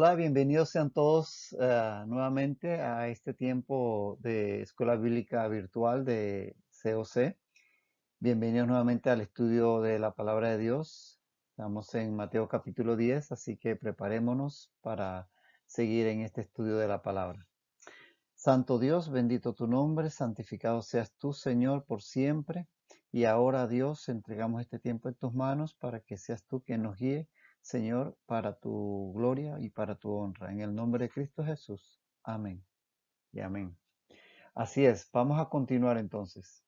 Hola, bienvenidos sean todos eh, nuevamente a este tiempo de Escuela Bíblica Virtual de COC. Bienvenidos nuevamente al estudio de la palabra de Dios. Estamos en Mateo capítulo 10, así que preparémonos para seguir en este estudio de la palabra. Santo Dios, bendito tu nombre, santificado seas tú, Señor, por siempre. Y ahora, Dios, entregamos este tiempo en tus manos para que seas tú quien nos guíe Señor, para tu gloria y para tu honra. En el nombre de Cristo Jesús. Amén. Y amén. Así es, vamos a continuar entonces.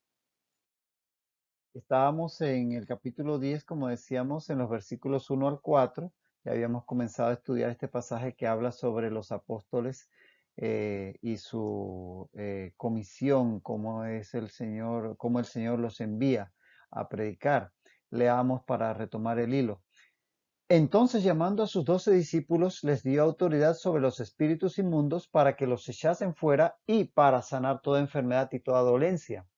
Estábamos en el capítulo 10, como decíamos, en los versículos 1 al 4. Ya habíamos comenzado a estudiar este pasaje que habla sobre los apóstoles eh, y su eh, comisión, cómo es el Señor, cómo el Señor los envía a predicar. Leamos para retomar el hilo. Entonces llamando a sus doce discípulos les dio autoridad sobre los espíritus inmundos para que los echasen fuera y para sanar toda enfermedad y toda dolencia.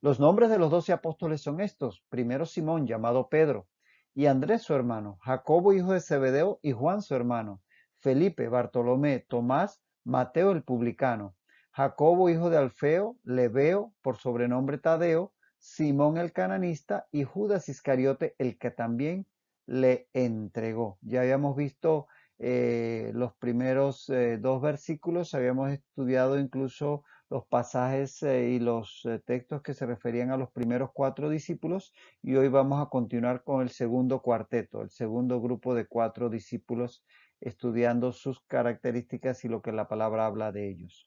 Los nombres de los doce apóstoles son estos. Primero Simón, llamado Pedro, y Andrés su hermano, Jacobo hijo de Zebedeo y Juan su hermano, Felipe, Bartolomé, Tomás, Mateo el publicano, Jacobo hijo de Alfeo, Lebeo por sobrenombre Tadeo, Simón el cananista y Judas Iscariote el que también le entregó. Ya habíamos visto eh, los primeros eh, dos versículos, habíamos estudiado incluso los pasajes eh, y los textos que se referían a los primeros cuatro discípulos y hoy vamos a continuar con el segundo cuarteto, el segundo grupo de cuatro discípulos estudiando sus características y lo que la palabra habla de ellos.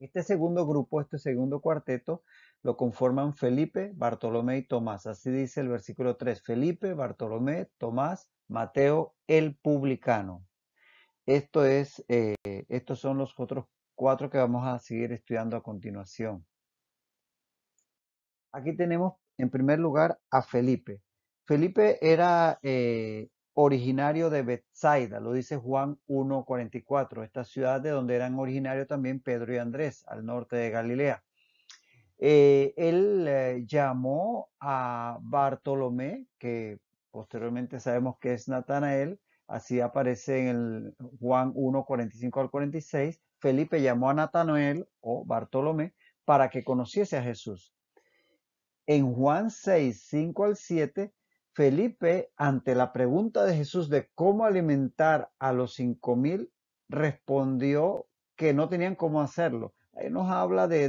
Este segundo grupo, este segundo cuarteto, lo conforman Felipe, Bartolomé y Tomás. Así dice el versículo 3. Felipe, Bartolomé, Tomás, Mateo, el publicano. Esto es, eh, estos son los otros cuatro que vamos a seguir estudiando a continuación. Aquí tenemos en primer lugar a Felipe. Felipe era eh, originario de Bethsaida, lo dice Juan 1.44, esta ciudad de donde eran originarios también Pedro y Andrés, al norte de Galilea. Eh, él eh, llamó a Bartolomé, que posteriormente sabemos que es Natanael, así aparece en el Juan 1, 45 al 46. Felipe llamó a Natanael o Bartolomé para que conociese a Jesús. En Juan 6, 5 al 7, Felipe, ante la pregunta de Jesús de cómo alimentar a los 5000, respondió que no tenían cómo hacerlo. Ahí nos habla de,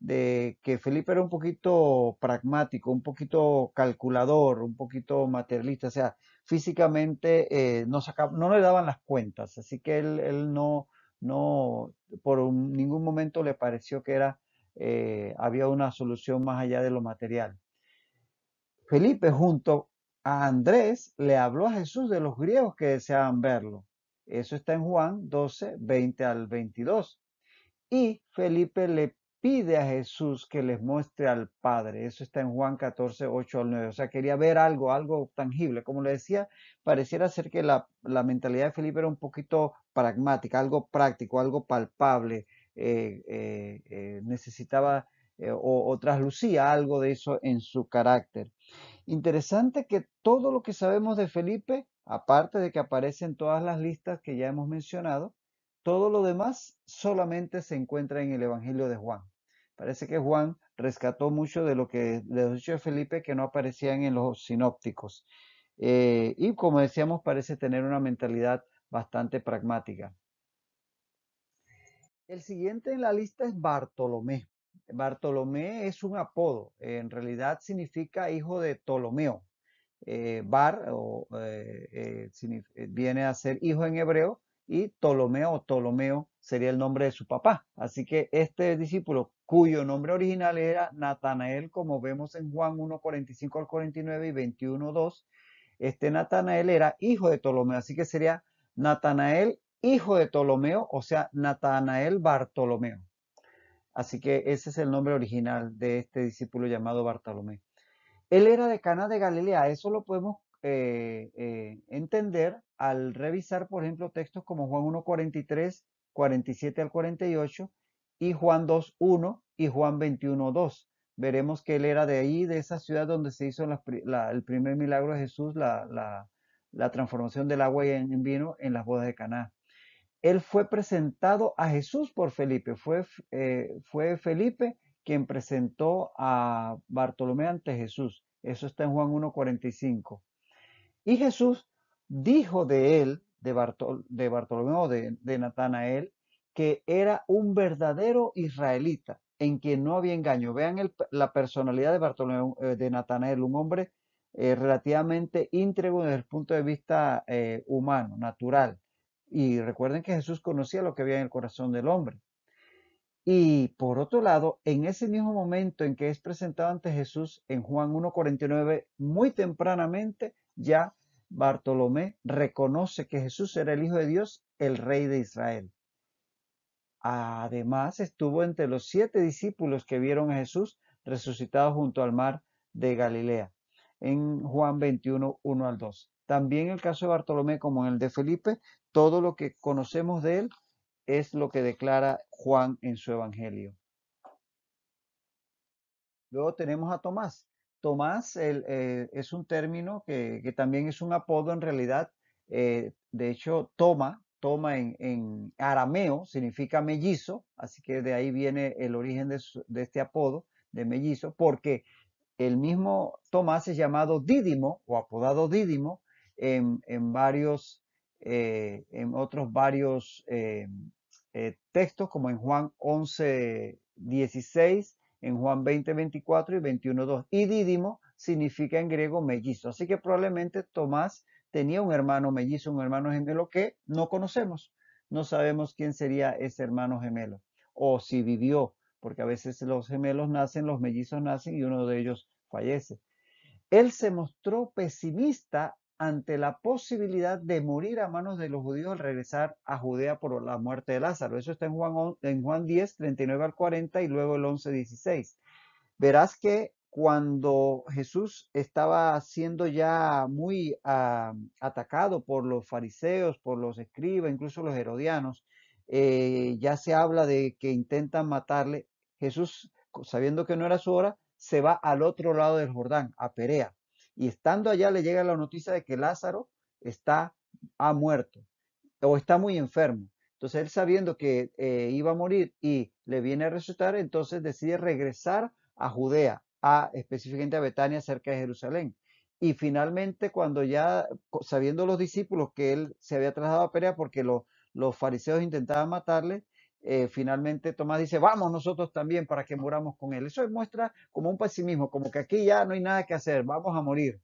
de que Felipe era un poquito pragmático, un poquito calculador, un poquito materialista, o sea, físicamente eh, no, no le daban las cuentas, así que él, no, no, por ningún momento le pareció que era, eh, había una solución más allá de lo material. Felipe junto a Andrés le habló a Jesús de los griegos que deseaban verlo. Eso está en Juan 12, 20 al 22. Y Felipe le pide a Jesús que les muestre al Padre. Eso está en Juan 14, 8 al 9. O sea, quería ver algo, algo tangible. Como le decía, pareciera ser que la, mentalidad de Felipe era un poquito pragmática, algo práctico, algo palpable. Eh, eh, eh, necesitaba o, o traslucía algo de eso en su carácter. Interesante que todo lo que sabemos de Felipe, aparte de que aparece en todas las listas que ya hemos mencionado, todo lo demás solamente se encuentra en el Evangelio de Juan. Parece que Juan rescató mucho de lo que le dicho Felipe que no aparecían en los sinópticos. Eh, y como decíamos, parece tener una mentalidad bastante pragmática. El siguiente en la lista es Bartolomé. Bartolomé es un apodo, en realidad significa hijo de Ptolomeo. Eh, bar eh, viene a ser hijo en hebreo y Ptolomeo Ptolomeo sería el nombre de su papá. Así que este discípulo, cuyo nombre original era Natanael, como vemos en Juan 1.45 al 49 y 21.2, este Natanael era hijo de Ptolomeo, así que sería Natanael hijo de Ptolomeo, o sea, Natanael Bartolomeo. Así que ese es el nombre original de este discípulo llamado Bartolomé. Él era de Cana de Galilea, eso lo podemos eh, eh, entender al revisar, por ejemplo, textos como Juan 1.43, 47 al 48 y Juan 2.1 y Juan 21.2. Veremos que él era de ahí, de esa ciudad donde se hizo el primer milagro de Jesús, la, transformación del agua en, en vino en las bodas de Caná. Él fue presentado a Jesús por Felipe. Fue, eh, fue Felipe quien presentó a Bartolomé ante Jesús. Eso está en Juan 1.45. Y Jesús dijo de él, de, Bartolomé de Bartolomeo, de, Natanael, que era un verdadero israelita, en quien no había engaño. Vean la personalidad de eh, de Natanael, un hombre eh, relativamente íntegro desde el punto de vista eh, humano, natural. Y recuerden que Jesús conocía lo que había en el corazón del hombre. Y por otro lado, en ese mismo momento en que es presentado ante Jesús en Juan 1.49, muy tempranamente ya Bartolomé reconoce que Jesús era el Hijo de Dios, el Rey de Israel. Además, estuvo entre los siete discípulos que vieron a Jesús resucitado junto al mar de Galilea, en Juan 21, 1 al 2. También en el caso de Bartolomé, como en el de Felipe, todo lo que conocemos de él es lo que declara Juan en su Evangelio. Luego tenemos a Tomás, Tomás eh, es un término que, también es un apodo en realidad. Eh, de hecho, toma, toma en, arameo significa mellizo, así que de ahí viene el origen de, este apodo de mellizo, porque el mismo Tomás es llamado Dídimo o apodado Dídimo en, varios, eh, en otros varios textos, como en Juan 11, 16 en Juan 20, 24 y 21, 2. Y Dídimo significa en griego mellizo. Así que probablemente Tomás tenía un hermano mellizo, un hermano gemelo que no conocemos. No sabemos quién sería ese hermano gemelo o si vivió, porque a veces los gemelos nacen, los mellizos nacen y uno de ellos fallece. Él se mostró pesimista ante la posibilidad de morir a manos de los judíos al regresar a Judea por la muerte de Lázaro. Eso está en Juan, en Juan 10, 39 al 40 y luego el 11, 16. Verás que cuando Jesús estaba siendo ya muy atacado por los fariseos, por los escribas, incluso los herodianos, eh, ya se habla de que intentan matarle. Jesús, sabiendo que no era su hora, se va al otro lado del Jordán, a Perea y estando allá le llega la noticia de que Lázaro está, ha muerto o está muy enfermo. Entonces él sabiendo que eh, iba a morir y le viene a resucitar, entonces decide regresar a Judea, a específicamente a Betania cerca de Jerusalén. Y finalmente cuando ya, sabiendo los discípulos que él se había trasladado a Perea porque los fariseos intentaban matarle, eh, finalmente Tomás dice, vamos nosotros también para que muramos con él. Eso muestra como un pesimismo, como que aquí ya no hay nada que hacer, vamos a morir.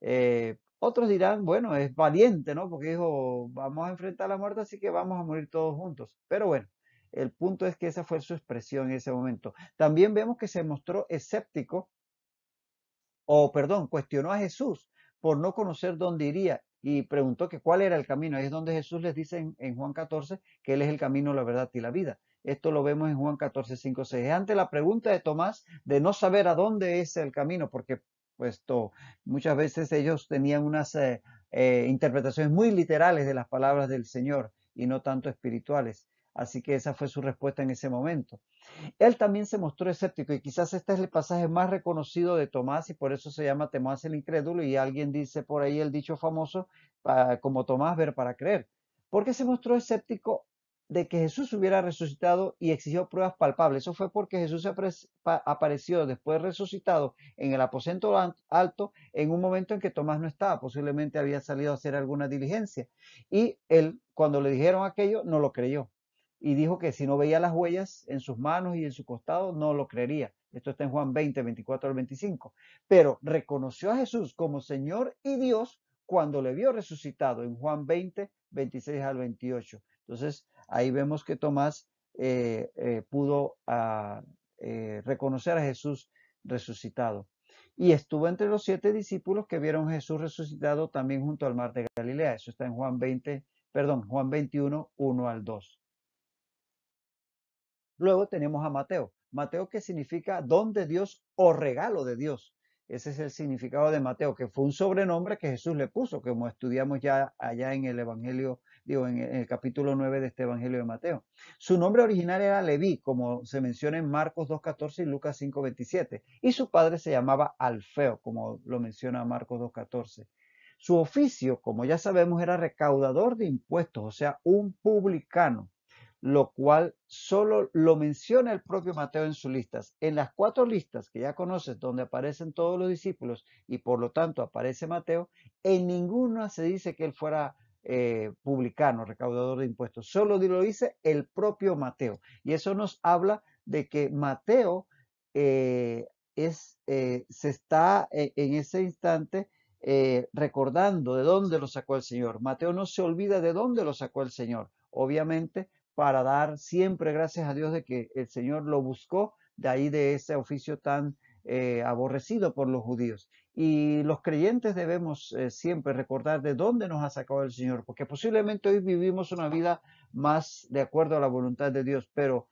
Eh, otros dirán, bueno, es valiente, ¿no? Porque dijo, vamos a enfrentar la muerte, así que vamos a morir todos juntos. Pero bueno, el punto es que esa fue su expresión en ese momento. También vemos que se mostró escéptico, o perdón, cuestionó a Jesús por no conocer dónde iría y preguntó que cuál era el camino. Ahí es donde Jesús les dice en, Juan 14 que Él es el camino, la verdad y la vida. Esto lo vemos en Juan 14, 5, 6. Es ante la pregunta de Tomás de no saber a dónde es el camino, porque puesto muchas veces ellos tenían unas eh, eh, interpretaciones muy literales de las palabras del Señor y no tanto espirituales. Así que esa fue su respuesta en ese momento. Él también se mostró escéptico y quizás este es el pasaje más reconocido de Tomás y por eso se llama Tomás el incrédulo y alguien dice por ahí el dicho famoso como Tomás ver para creer, porque se mostró escéptico de que Jesús hubiera resucitado y exigió pruebas palpables. Eso fue porque Jesús apareció después resucitado en el aposento alto en un momento en que Tomás no estaba, posiblemente había salido a hacer alguna diligencia. Y él, cuando le dijeron aquello, no lo creyó y dijo que si no veía las huellas en sus manos y en su costado, no lo creería. Esto está en Juan 20, 24 al 25. Pero reconoció a Jesús como Señor y Dios cuando le vio resucitado en Juan 20, 26 al 28. Entonces, ahí vemos que Tomás eh, eh, pudo ah, eh, reconocer a Jesús resucitado. Y estuvo entre los siete discípulos que vieron Jesús resucitado también junto al mar de Galilea. Eso está en Juan 20, perdón, Juan 21, 1 al 2. Luego tenemos a Mateo. Mateo que significa don de Dios o regalo de Dios. Ese es el significado de Mateo, que fue un sobrenombre que Jesús le puso, como estudiamos ya allá en el Evangelio, digo, en el capítulo 9 de este Evangelio de Mateo. Su nombre original era Leví, como se menciona en Marcos 2.14 y Lucas 5.27, y su padre se llamaba Alfeo, como lo menciona Marcos 2.14. Su oficio, como ya sabemos, era recaudador de impuestos, o sea, un publicano lo cual solo lo menciona el propio Mateo en sus listas. En las cuatro listas que ya conoces, donde aparecen todos los discípulos y por lo tanto aparece Mateo, en ninguna se dice que él fuera eh, publicano, recaudador de impuestos. Solo lo dice el propio Mateo. Y eso nos habla de que Mateo eh, es, eh, se está e-, en ese instante recordando de dónde lo sacó el Señor. Mateo no se olvida de dónde lo sacó el Señor. Obviamente, para dar siempre gracias a Dios de que el Señor lo buscó, de ahí de ese oficio tan eh, aborrecido por los judíos. Y los creyentes debemos eh, siempre recordar de dónde nos ha sacado el Señor, porque posiblemente hoy vivimos una vida más de acuerdo a la voluntad de Dios, pero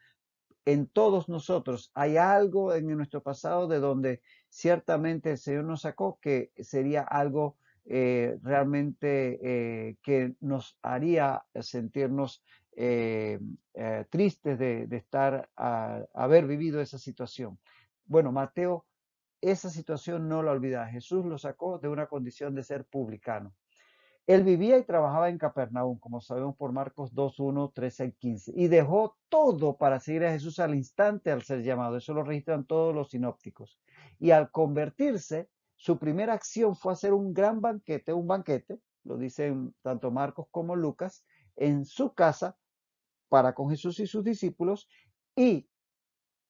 en todos nosotros hay algo en nuestro pasado de donde ciertamente el Señor nos sacó que sería algo eh, realmente que nos haría sentirnos eh, eh, tristes de, estar, a, ah, haber vivido esa situación. Bueno, Mateo, esa situación no la olvida. Jesús lo sacó de una condición de ser publicano. Él vivía y trabajaba en Capernaum, como sabemos por Marcos 2, 1, 13 y 15, y dejó todo para seguir a Jesús al instante al ser llamado. Eso lo registran todos los sinópticos. Y al convertirse, su primera acción fue hacer un gran banquete, un banquete, lo dicen tanto Marcos como Lucas, en su casa para con Jesús y sus discípulos y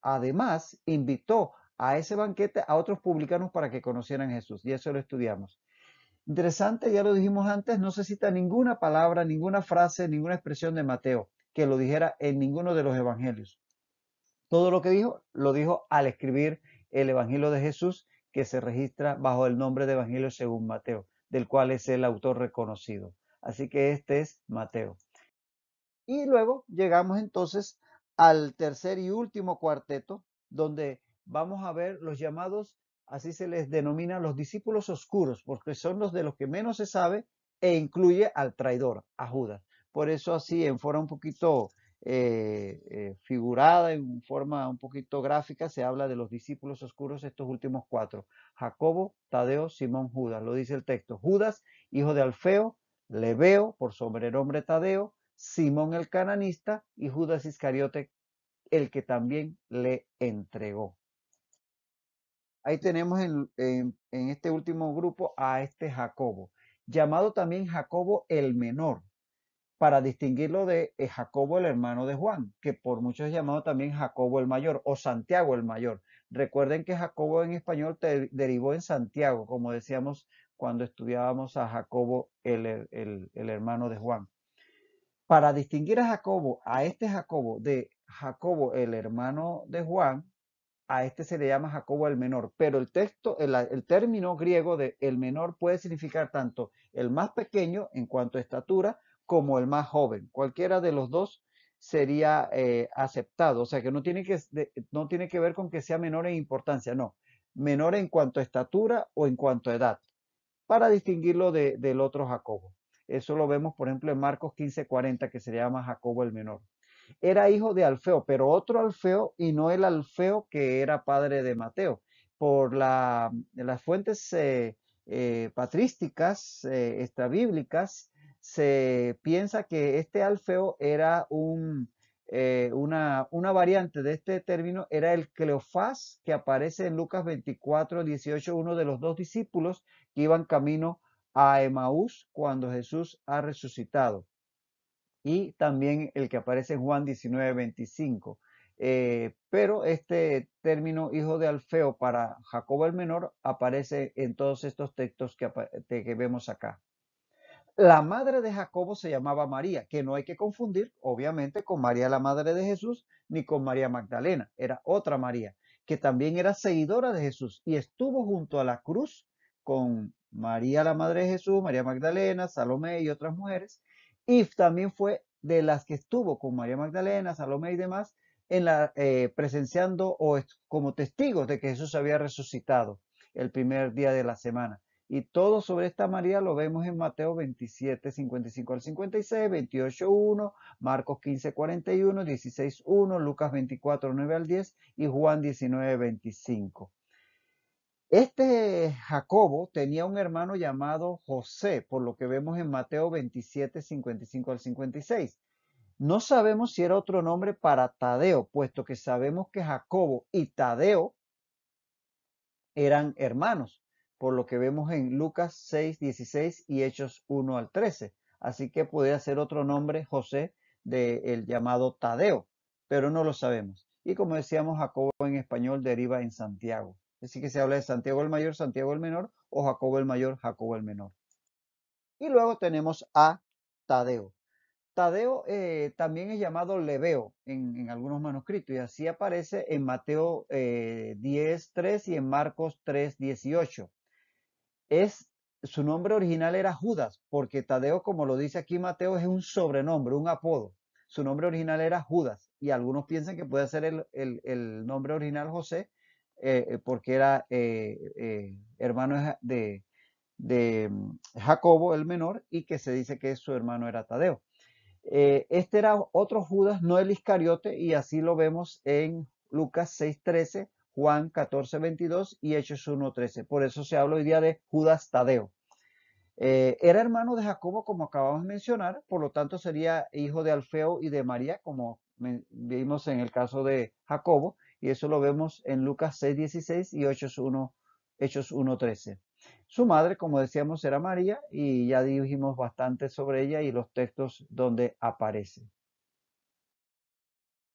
además invitó a ese banquete a otros publicanos para que conocieran a Jesús. Y eso lo estudiamos. Interesante, ya lo dijimos antes, no se cita ninguna palabra, ninguna frase, ninguna expresión de Mateo que lo dijera en ninguno de los evangelios. Todo lo que dijo, lo dijo al escribir el Evangelio de Jesús, que se registra bajo el nombre de Evangelio según Mateo, del cual es el autor reconocido. Así que este es Mateo. Y luego llegamos entonces al tercer y último cuarteto, donde vamos a ver los llamados, así se les denomina, los discípulos oscuros, porque son los de los que menos se sabe e incluye al traidor, a Judas. Por eso así, en forma un poquito eh, eh, figurada, en forma un poquito gráfica, se habla de los discípulos oscuros, estos últimos cuatro. Jacobo, Tadeo, Simón, Judas, lo dice el texto. Judas, hijo de Alfeo, Lebeo, por sobrenombre Tadeo, Simón el cananista y Judas Iscariote, el que también le entregó. Ahí tenemos en, este último grupo a este Jacobo, llamado también Jacobo el menor, para distinguirlo de eh, Jacobo el hermano de Juan, que por muchos es llamado también Jacobo el mayor o Santiago el mayor. Recuerden que Jacobo en español derivó en Santiago, como decíamos cuando estudiábamos a Jacobo el hermano de Juan. Para distinguir a Jacobo, a este Jacobo de Jacobo, el hermano de Juan, a este se le llama Jacobo el menor, pero el texto, el, término griego de el menor puede significar tanto el más pequeño en cuanto a estatura como el más joven. Cualquiera de los dos sería eh, aceptado, o sea que no tiene que, no tiene que ver con que sea menor en importancia, no, menor en cuanto a estatura o en cuanto a edad, para distinguirlo del otro Jacobo. Eso lo vemos, por ejemplo, en Marcos 15:40, que se llama Jacobo el Menor. Era hijo de Alfeo, pero otro Alfeo y no el Alfeo que era padre de Mateo. Por las fuentes eh, eh, patrísticas, eh, extrabíblicas, se piensa que este Alfeo era una, variante de este término era el Cleofás que aparece en Lucas 24, 18, uno de los dos discípulos que iban camino a Emaús cuando Jesús ha resucitado. Y también el que aparece en Juan 19, 25. Eh, pero este término hijo de Alfeo para Jacobo el menor aparece en todos estos textos que vemos acá. La madre de Jacobo se llamaba María, que no hay que confundir, obviamente, con María la madre de Jesús ni con María Magdalena, era otra María, que también era seguidora de Jesús y estuvo junto a la cruz con María la Madre de Jesús, María Magdalena, Salomé y otras mujeres. Y también fue de las que estuvo con María Magdalena, Salomé y demás, en la, eh, presenciando o como testigos de que Jesús había resucitado el primer día de la semana. Y todo sobre esta María lo vemos en Mateo 27, 55 al 56, 28, 1, Marcos 15, 41, 16, 1, Lucas 24, 9 al 10 y Juan 19, 25. Este Jacobo tenía un hermano llamado José, por lo que vemos en Mateo 27, 55 al 56. No sabemos si era otro nombre para Tadeo, puesto que sabemos que Jacobo y Tadeo eran hermanos, por lo que vemos en Lucas 6, 16 y Hechos 1 al 13. Así que podría ser otro nombre José del llamado Tadeo, pero no lo sabemos. Y como decíamos, Jacobo en español deriva en Santiago. Así que se habla de Santiago el Mayor, Santiago el Menor o Jacobo el Mayor, Jacobo el Menor. Y luego tenemos a Tadeo. Tadeo eh, también es llamado Leveo en, algunos manuscritos y así aparece en Mateo 10, eh, y en Marcos 3.18. Es, su nombre original era Judas, porque Tadeo, como lo dice aquí Mateo, es un sobrenombre, un apodo. Su nombre original era Judas y algunos piensan que puede ser el nombre original José, eh, eh, porque era eh, hermano de, mm, Jacobo el menor y que se dice que su hermano era Tadeo. este era otro Judas, no el Iscariote, y así lo vemos en Lucas 6:13, Juan 14:22 y Hechos 1:13. Por eso se habla hoy día de Judas Tadeo. era hermano de Jacobo, como acabamos de mencionar, por lo tanto sería hijo de Alfeo y de María, como vimos en el caso de Jacobo, y eso lo vemos en Lucas 6.16 y Hechos 1.13. Su madre, como decíamos, era María y ya dijimos bastante sobre ella y los textos donde aparece.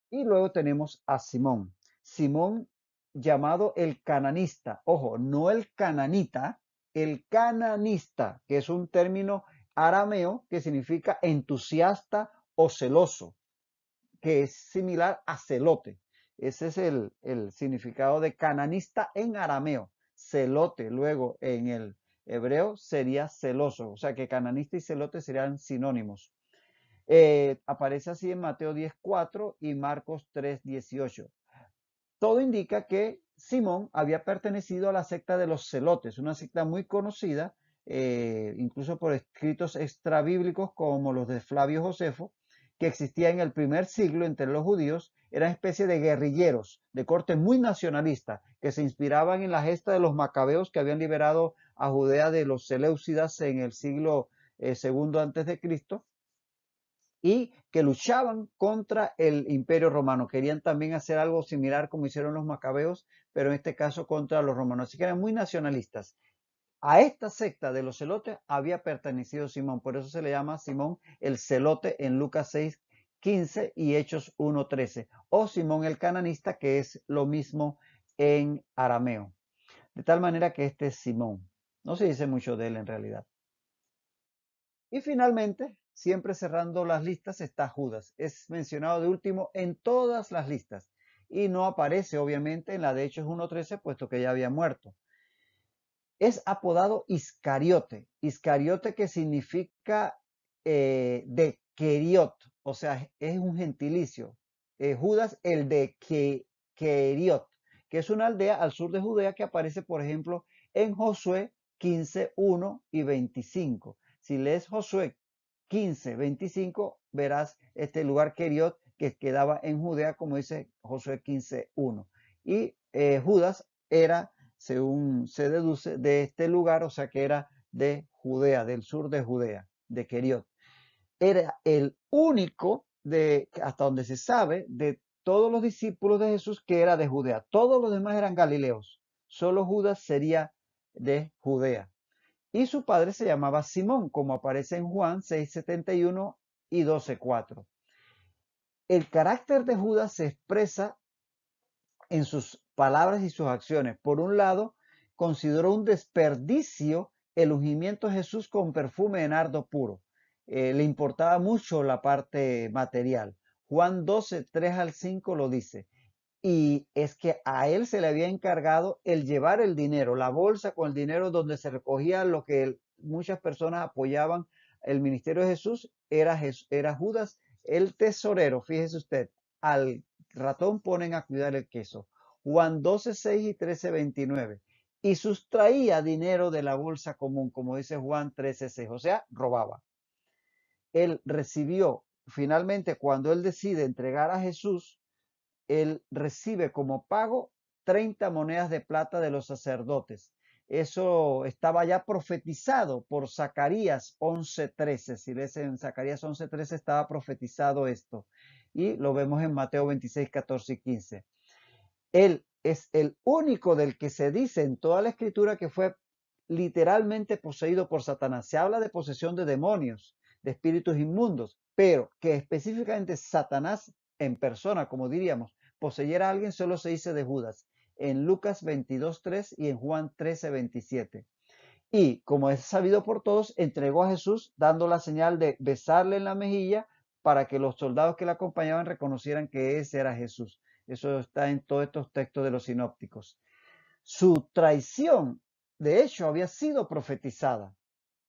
Y luego tenemos a Simón. Simón llamado el cananista. Ojo, no el cananita, el cananista, que es un término arameo que significa entusiasta o celoso, que es similar a celote. Ese es el, significado de cananista en arameo. Celote, luego en el hebreo sería celoso. O sea que cananista y celote serían sinónimos. Eh, aparece así en Mateo 10.4 y Marcos 3.18. Todo indica que Simón había pertenecido a la secta de los celotes, una secta muy conocida, eh, incluso por escritos extrabíblicos como los de Flavio Josefo, que existía en el primer siglo entre los judíos eran especie de guerrilleros de corte muy nacionalista que se inspiraban en la gesta de los macabeos que habían liberado a Judea de los seleucidas en el siglo II eh, segundo antes de Cristo y que luchaban contra el imperio romano. Querían también hacer algo similar como hicieron los macabeos, pero en este caso contra los romanos. Así que eran muy nacionalistas. A esta secta de los celotes había pertenecido Simón, por eso se le llama Simón el celote en Lucas 6, 15 y Hechos 1, 13, o Simón el cananista, que es lo mismo en arameo. De tal manera que este es Simón. No se dice mucho de él en realidad. Y finalmente, siempre cerrando las listas, está Judas. Es mencionado de último en todas las listas y no aparece obviamente en la de Hechos 1.13, puesto que ya había muerto es apodado Iscariote. Iscariote que significa eh, de Queriot, o sea, es un gentilicio. Eh, Judas, el de que, que es una aldea al sur de Judea que aparece, por ejemplo, en Josué 15, 1 y 25. Si lees Josué 15, 25, verás este lugar Keriot que quedaba en Judea, como dice Josué 15, 1. Y eh, Judas era según se deduce, de este lugar, o sea que era de Judea, del sur de Judea, de Keriot. Era el único, de, hasta donde se sabe, de todos los discípulos de Jesús que era de Judea. Todos los demás eran galileos. Solo Judas sería de Judea. Y su padre se llamaba Simón, como aparece en Juan 6:71 y 12:4. El carácter de Judas se expresa en sus palabras y sus acciones. Por un lado, consideró un desperdicio el ungimiento de Jesús con perfume de nardo puro. Eh, le importaba mucho la parte material. Juan 12, 3 al 5 lo dice. Y es que a él se le había encargado el llevar el dinero, la bolsa con el dinero donde se recogía lo que muchas personas apoyaban el ministerio de Jesús, era, Jesús, era Judas, el tesorero, fíjese usted, al ratón ponen a cuidar el queso. Juan 12, 6 y 13, 29. Y sustraía dinero de la bolsa común, como dice Juan 13, 6. O sea, robaba. Él recibió, finalmente, cuando él decide entregar a Jesús, él recibe como pago 30 monedas de plata de los sacerdotes. Eso estaba ya profetizado por Zacarías 11:13. Si lees en Zacarías 11:13 estaba profetizado esto y lo vemos en Mateo 26, 14 y 15. Él es el único del que se dice en toda la escritura que fue literalmente poseído por Satanás. Se habla de posesión de demonios, de espíritus inmundos, pero que específicamente Satanás en persona, como diríamos, poseyera a alguien solo se dice de Judas en Lucas 3 y en Juan 27. Y como es sabido por todos, entregó a Jesús dando la señal de besarle en la mejilla para que los soldados que le acompañaban reconocieran que ese era Jesús. Eso está en todos estos textos de los sinópticos. Su traición, de hecho, había sido profetizada.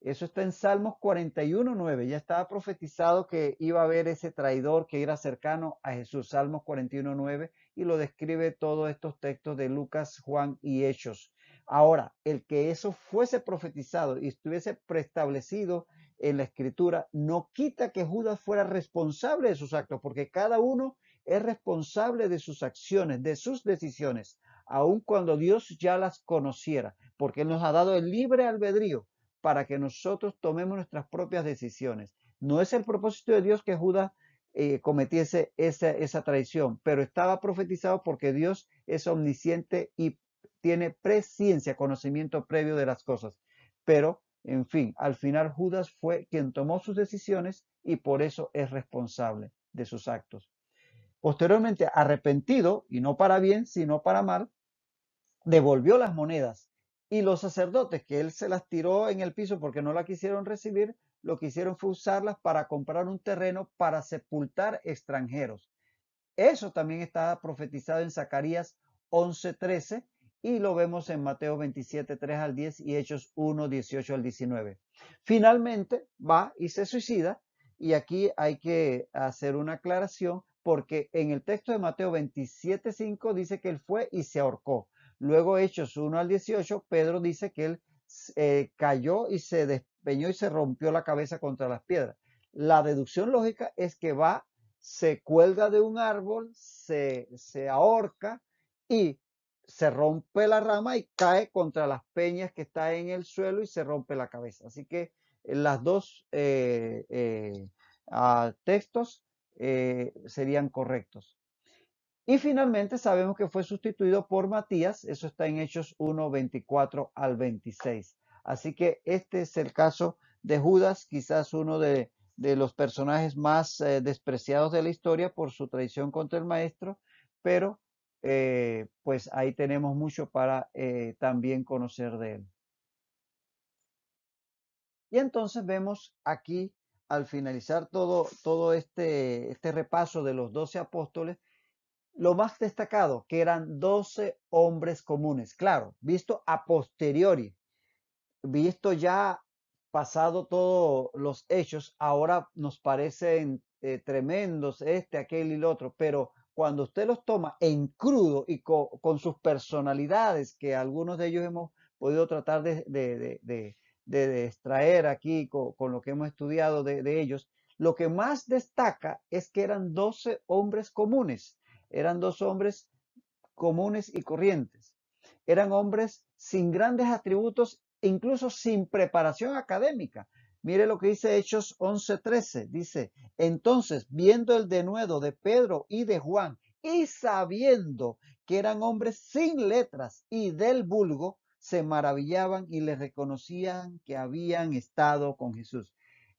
Eso está en Salmos 41, Ya estaba profetizado que iba a haber ese traidor que era cercano a Jesús. Salmos 41.9. Y lo describe todos estos textos de Lucas, Juan y Hechos. Ahora, el que eso fuese profetizado y estuviese preestablecido en la escritura no quita que Judas fuera responsable de sus actos, porque cada uno es responsable de sus acciones, de sus decisiones, aun cuando Dios ya las conociera, porque nos ha dado el libre albedrío para que nosotros tomemos nuestras propias decisiones. No es el propósito de Dios que Judas eh, cometiese esa, esa traición, pero estaba profetizado porque Dios es omnisciente y tiene presciencia, conocimiento previo de las cosas. Pero en fin, al final Judas fue quien tomó sus decisiones y por eso es responsable de sus actos. Posteriormente, arrepentido, y no para bien, sino para mal, devolvió las monedas y los sacerdotes, que él se las tiró en el piso porque no la quisieron recibir, lo que hicieron fue usarlas para comprar un terreno para sepultar extranjeros. Eso también está profetizado en Zacarías 11:13, y lo vemos en Mateo 27, 3 al 10 y Hechos 1, 18 al 19. Finalmente va y se suicida y aquí hay que hacer una aclaración porque en el texto de Mateo 27, 5 dice que él fue y se ahorcó. Luego Hechos 1 al 18, Pedro dice que él eh, cayó y se despeñó y se rompió la cabeza contra las piedras. La deducción lógica es que va, se cuelga de un árbol, se, se ahorca y se rompe la rama y cae contra las peñas que está en el suelo y se rompe la cabeza. Así que eh, las dos eh, eh, ah, textos serían correctos. Y finalmente sabemos que fue sustituido por Matías, eso está en Hechos 1, 24 al 26. Así que este es el caso de Judas, quizás uno de, de los personajes más despreciados de la historia por su traición contra el maestro, pero eh, pues ahí tenemos mucho para eh, también conocer de él. Y entonces vemos aquí, al finalizar todo, todo este, este repaso de los doce apóstoles, lo más destacado, que eran doce hombres comunes, claro, visto a posteriori, visto ya pasado todos los hechos, ahora nos parecen eh, tremendos este, aquel y el otro, pero cuando usted los toma en crudo y con, sus personalidades, que algunos de ellos hemos podido tratar de, extraer aquí con, lo que hemos estudiado de, ellos, lo que más destaca es que eran 12 hombres comunes, eran dos hombres comunes y corrientes, eran hombres sin grandes atributos, incluso sin preparación académica, Mire lo que dice Hechos 11:13. Dice, entonces, viendo el denuedo de Pedro y de Juan, y sabiendo que eran hombres sin letras y del vulgo, se maravillaban y les reconocían que habían estado con Jesús.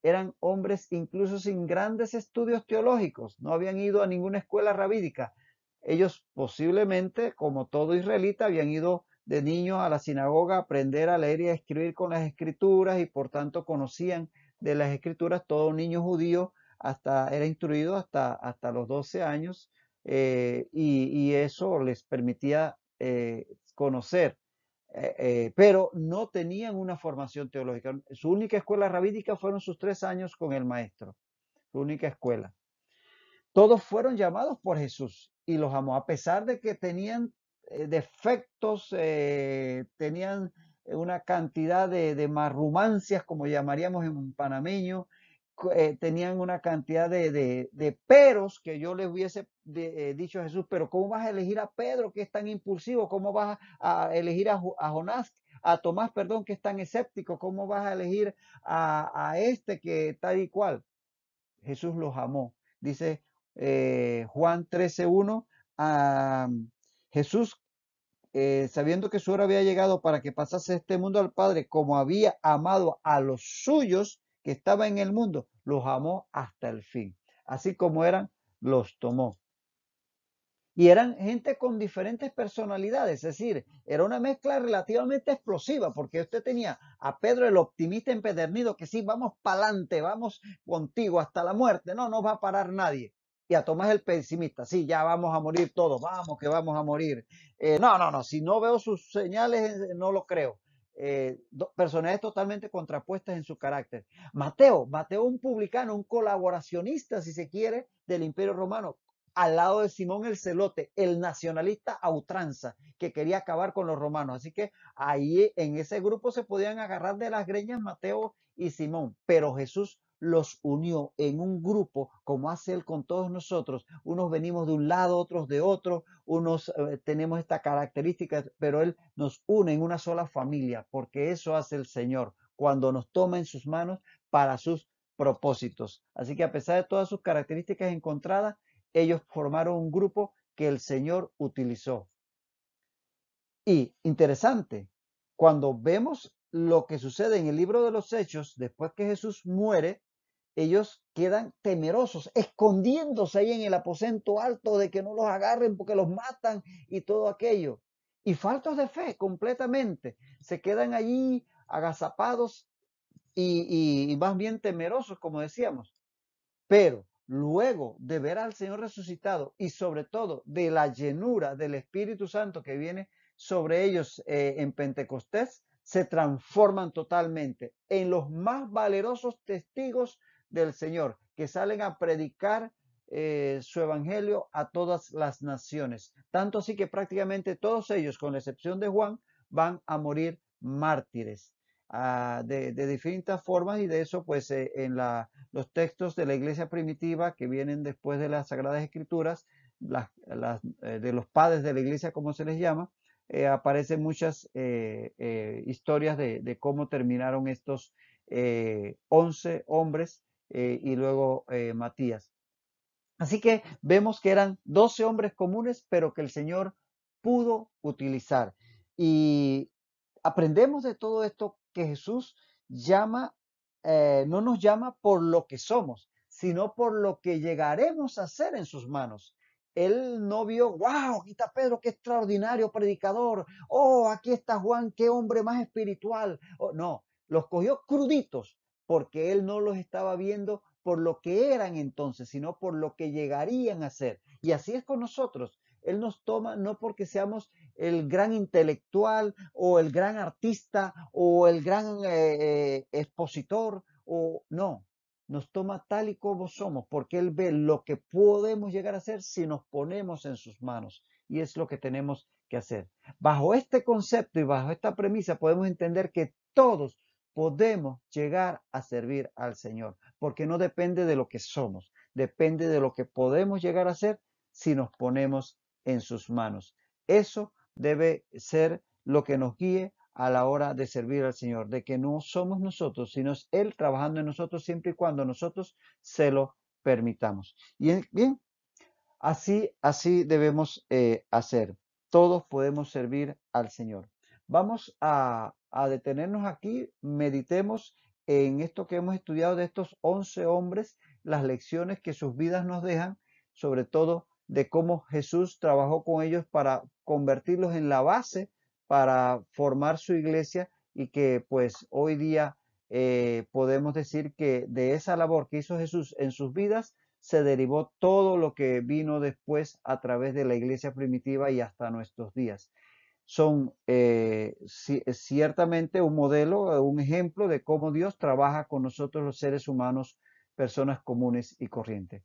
Eran hombres incluso sin grandes estudios teológicos, no habían ido a ninguna escuela rabídica. Ellos posiblemente, como todo israelita, habían ido de niños a la sinagoga aprender a leer y a escribir con las escrituras y por tanto conocían de las escrituras. Todo niño judío hasta, era instruido hasta, hasta los 12 años eh, y, eso les permitía eh, conocer. Eh, pero no tenían una formación teológica. Su única escuela rabídica fueron sus tres años con el maestro, su única escuela. Todos fueron llamados por Jesús y los amó, a pesar de que tenían eh, defectos, eh, tenían eh, una cantidad de, marrumancias, como llamaríamos en panameño, tenían una cantidad de, de, peros que yo les hubiese dicho a Jesús, pero ¿cómo vas a elegir a Pedro que es tan impulsivo? ¿Cómo vas a elegir a, Jonás? A Tomás, perdón, que es tan escéptico, ¿cómo vas a elegir a, a este que tal y cual? Jesús los amó. Dice Juan 13:1, Jesús, eh, sabiendo que su hora había llegado para que pasase este mundo al Padre, como había amado a los suyos que estaban en el mundo, los amó hasta el fin. Así como eran, los tomó. Y eran gente con diferentes personalidades, es decir, era una mezcla relativamente explosiva, porque usted tenía a Pedro el optimista empedernido, que sí, vamos para adelante, vamos contigo hasta la muerte, no nos va a parar nadie y a Tomás el pesimista. Sí, ya vamos a morir todos, vamos que vamos a morir. Eh, no, no, no, si no veo sus señales, eh, no lo creo. Eh, personalidades totalmente contrapuestas en su carácter. Mateo, Mateo un publicano, un colaboracionista, si se quiere, del Imperio Romano, al lado de Simón el Celote, el nacionalista a que quería acabar con los romanos. Así que ahí en ese grupo se podían agarrar de las greñas Mateo y Simón, pero Jesús los unió en un grupo, como hace Él con todos nosotros. Unos venimos de un lado, otros de otro, unos eh, tenemos esta característica, pero Él nos une en una sola familia, porque eso hace el Señor cuando nos toma en sus manos para sus propósitos. Así que a pesar de todas sus características encontradas, ellos formaron un grupo que el Señor utilizó. Y interesante, cuando vemos lo que sucede en el libro de los Hechos, después que Jesús muere, ellos quedan temerosos, escondiéndose ahí en el aposento alto de que no los agarren porque los matan y todo aquello. Y faltos de fe completamente. Se quedan allí agazapados y, más bien temerosos, como decíamos. Pero luego de ver al Señor resucitado y sobre todo de la llenura del Espíritu Santo que viene sobre ellos eh, en Pentecostés, se transforman totalmente en los más valerosos testigos del Señor, que salen a predicar eh, su evangelio a todas las naciones. Tanto así que prácticamente todos ellos, con la excepción de Juan, van a morir mártires ah, de, distintas formas y de eso pues eh, en los textos de la iglesia primitiva que vienen después de las Sagradas Escrituras, las, eh, de los padres de la iglesia como se les llama, aparecen muchas historias de, cómo terminaron estos once hombres eh, y luego eh, Matías. Así que vemos que eran 12 hombres comunes, pero que el Señor pudo utilizar. Y aprendemos de todo esto que Jesús llama, eh, no nos llama por lo que somos, sino por lo que llegaremos a ser en sus manos. Él no vio, wow, aquí está Pedro, qué extraordinario predicador. Oh, aquí está Juan, qué hombre más espiritual. Oh, no, los cogió cruditos, porque él no los estaba viendo por lo que eran entonces, sino por lo que llegarían a ser. Y así es con nosotros. Él nos toma no porque seamos el gran intelectual o el gran artista o el gran eh, eh, expositor o no, nos toma tal y como somos, porque Él ve lo que podemos llegar a ser si nos ponemos en sus manos. Y es lo que tenemos que hacer. Bajo este concepto y bajo esta premisa podemos entender que todos podemos llegar a servir al Señor, porque no depende de lo que somos, depende de lo que podemos llegar a ser si nos ponemos en sus manos. Eso debe ser lo que nos guíe a la hora de servir al Señor, de que no somos nosotros, sino es Él trabajando en nosotros siempre y cuando nosotros se lo permitamos. Y bien, así, así debemos eh, hacer. Todos podemos servir al Señor. Vamos a, a detenernos aquí, meditemos en esto que hemos estudiado de estos once hombres, las lecciones que sus vidas nos dejan, sobre todo de cómo Jesús trabajó con ellos para convertirlos en la base para formar su iglesia y que pues hoy día eh, podemos decir que de esa labor que hizo Jesús en sus vidas se derivó todo lo que vino después a través de la iglesia primitiva y hasta nuestros días son eh, eh, ciertamente un modelo, eh, un ejemplo de cómo Dios trabaja con nosotros los seres humanos, personas comunes y corrientes.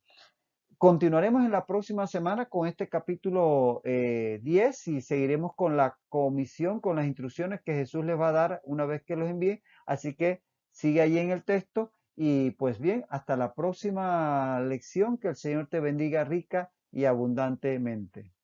Continuaremos en la próxima semana con este capítulo 10 y seguiremos con la comisión, con las instrucciones que Jesús les va a dar una vez que los envíe. Así que sigue ahí en el texto y pues bien, hasta la próxima lección, que el Señor te bendiga rica y abundantemente.